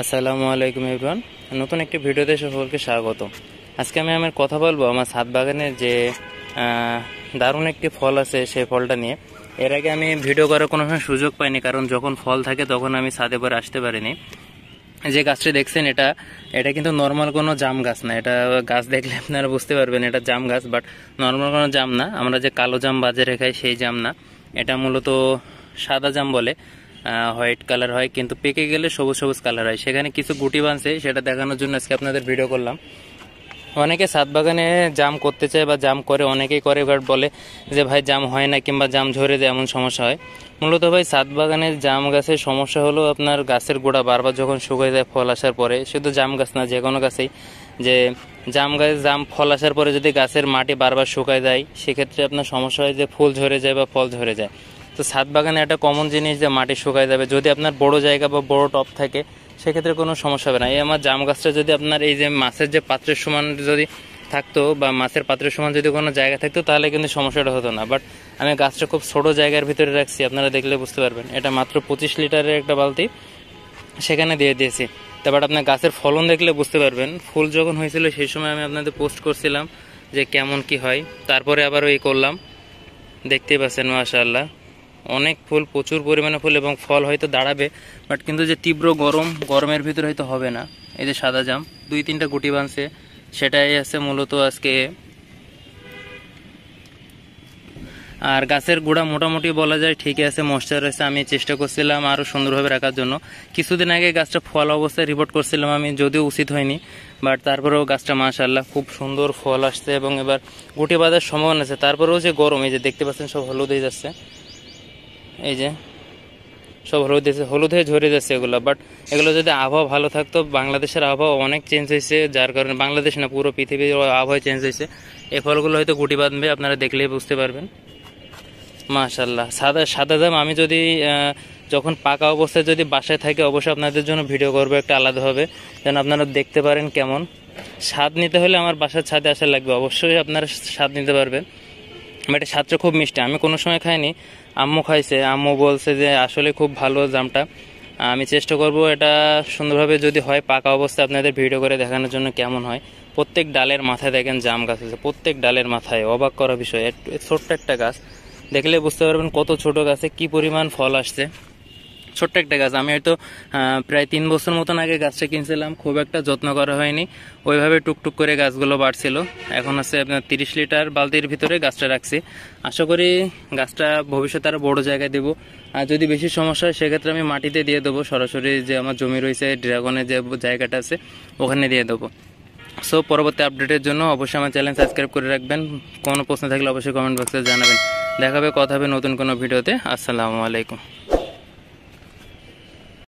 আসসালামু আলাইকুম ইবরান নতুন একটি ভিডিওতে সকলকে স্বাগত আজকে আমি আমার কথা বলবো আমার ছাদ বাগানের যে দারুণ একটি ফল আছে সেই ফলটা নিয়ে এর আগে আমি ভিডিও করার কোনো সময় সুযোগ পাইনি কারণ যখন ফল থাকে তখন আমি ছাদে পরে আসতে পারিনি যে গাছটি দেখছেন এটা এটা কিন্তু নর্মাল কোনো জাম গাছ না এটা গাছ দেখলে আপনারা বুঝতে পারবেন এটা জাম গাছ বাট নর্মাল কোনো জাম না আমরা যে কালো জাম বাজারে খাই সেই জাম না এটা মূলত সাদা জাম বলে হোয়াইট কালার হয় কিন্তু পেকে গেলে সবুজ সবুজ কালার হয় সেখানে কিছু গুটি বানছে সেটা দেখানোর জন্য আজকে আপনাদের ভিডিও করলাম অনেকে সাত বাগানে জাম করতে চায় বা জাম করে অনেকেই করে বাট বলে যে ভাই জাম হয় না কিংবা জাম ঝরে যায় এমন সমস্যা হয় মূলত ভাই সাত বাগানের জাম গাছের সমস্যা হলো আপনার গাছের গোড়া বারবার যখন শুকিয়ে যায় ফল আসার পরে শুধু জাম গাছ না যে কোনো গাছেই যে জাম গাছে জাম ফল আসার পরে যদি গাছের মাটি বারবার শুকায় যায় সেক্ষেত্রে আপনার সমস্যা হয় যে ফুল ঝরে যায় বা ফল ঝরে যায় তো ছাদ বাগানে একটা কমন জিনিস যে মাটি শুকায় যাবে যদি আপনার বড় জায়গা বা বড় টপ থাকে সেক্ষেত্রে কোনো সমস্যা হবে না এই আমার জাম গাছটা যদি আপনার এই যে মাছের যে পাত্রের সমান যদি থাকতো বা মাছের পাত্রের সমান যদি কোনো জায়গা থাকতো তাহলে কিন্তু সমস্যাটা হতো না বাট আমি গাছটা খুব ছোট জায়গার ভিতরে রাখছি আপনারা দেখলে বুঝতে পারবেন এটা মাত্র পঁচিশ লিটারের একটা বালতি সেখানে দিয়ে দিয়েছি তারপর আপনার গাছের ফলন দেখলে বুঝতে পারবেন ফুল যখন হয়েছিল সেই সময় আমি আপনাদের পোস্ট করছিলাম যে কেমন কি হয় তারপরে আবার ওই করলাম দেখতেই পাচ্ছেন আল্লাহ অনেক ফুল প্রচুর পরিমাণে ফুল এবং ফল হয়তো দাঁড়াবে বাট কিন্তু যে তীব্র গরম গরমের ভিতরে হয়তো হবে না এই যে সাদা জাম দুই তিনটা গুটি বাঁধছে সেটাই আছে মূলত আজকে আর গাছের গুঁড়া মোটামুটি বলা যায় ঠিকই আছে মশ্চার আছে আমি চেষ্টা করছিলাম আরও সুন্দরভাবে রাখার জন্য কিছুদিন আগে গাছটা ফল অবস্থায় রিপোর্ট করছিলাম আমি যদিও উচিত হয়নি বাট তারপরেও গাছটা মাশাল্লাহ খুব সুন্দর ফল আসছে এবং এবার গুটি বাঁধার সম্ভাবনা আছে তারপরেও যে গরম এই যে দেখতে পাচ্ছেন সব হলুদ হয়ে যাচ্ছে এই যে সব হলুদ হলুদ হয়ে ঝরে যাচ্ছে এগুলো বাট এগুলো যদি আবহাওয়া ভালো থাকতো বাংলাদেশের আবহাওয়া অনেক চেঞ্জ হয়েছে যার কারণে বাংলাদেশ না পুরো পৃথিবীর আবহাওয়া চেঞ্জ হয়েছে এই ফলগুলো হয়তো গুটি বাঁধবে আপনারা দেখলেই বুঝতে পারবেন মাশাল্লাহ সাদা সাদা জাম আমি যদি যখন পাকা অবস্থায় যদি বাসায় থাকে অবশ্যই আপনাদের জন্য ভিডিও করবো একটা আলাদা হবে যেন আপনারা দেখতে পারেন কেমন স্বাদ নিতে হলে আমার বাসার ছাদে আসা লাগবে অবশ্যই আপনারা স্বাদ নিতে পারবেন এটা স্বাদটা খুব মিষ্টি আমি কোনো সময় খাইনি আম্মু খাইছে আম্মু বলছে যে আসলে খুব ভালো জামটা আমি চেষ্টা করব এটা সুন্দরভাবে যদি হয় পাকা অবস্থায় আপনাদের ভিডিও করে দেখানোর জন্য কেমন হয় প্রত্যেক ডালের মাথায় দেখেন জাম গাছ আছে প্রত্যেক ডালের মাথায় অবাক করা বিষয় ছোট্ট একটা গাছ দেখলে বুঝতে পারবেন কত ছোট গাছে কি পরিমাণ ফল আসছে ছোট্ট একটা গাছ আমি হয়তো প্রায় তিন বছর মতন আগে গাছটা কিনছিলাম খুব একটা যত্ন করা হয়নি ওইভাবে টুকটুক করে গাছগুলো বাড়ছিল এখন আছে আপনার তিরিশ লিটার বালতির ভিতরে গাছটা রাখছি আশা করি গাছটা ভবিষ্যতে আরও বড় জায়গায় দেবো আর যদি বেশি সমস্যা হয় সেক্ষেত্রে আমি মাটিতে দিয়ে দেবো সরাসরি যে আমার জমি রয়েছে ড্রাগনের যে জায়গাটা আছে ওখানে দিয়ে দেবো সো পরবর্তী আপডেটের জন্য অবশ্যই আমার চ্যানেল সাবস্ক্রাইব করে রাখবেন কোনো প্রশ্ন থাকলে অবশ্যই কমেন্ট বক্সে জানাবেন দেখা হবে কথা হবে নতুন কোনো ভিডিওতে আসসালামু আলাইকুম